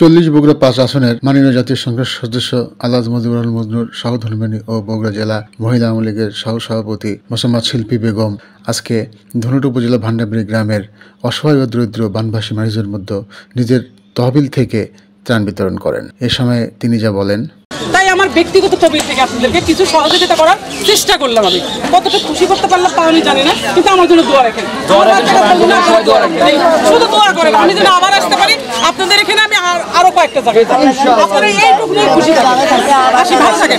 চল্লিশ বগুড়া পাঁচ আসনের মাননীয় জাতীয় সংসদ সদস্য আলাদ মজিবুল মজনুর সহধর্মিনী ও বগুড়া জেলা মহিলা আওয়ামী লীগের সহ সভাপতি মোসাম্মদ শিল্পী বেগম আজকে ধনুট উপজেলা ভান্ডাবাড়ি গ্রামের অসহায় ও দরিদ্র বানভাসী মানুষের মধ্যে নিজের তহবিল থেকে ত্রাণ বিতরণ করেন এ সময় তিনি যা বলেন তাই আমার ব্যক্তিগত তহবিল থেকে আপনাদেরকে কিছু সহযোগিতা করার চেষ্টা করলাম আমি কতটা খুশি করতে পারলাম তা আমি জানি না কিন্তু আমার জন্য দোয়া রাখেন শুধু দোয়া করেন আমি যেন আবার আপনাদের এখানে আমি আরো কয়েকটা জায়গায় আপনারা খুশি আসি ভালো থাকে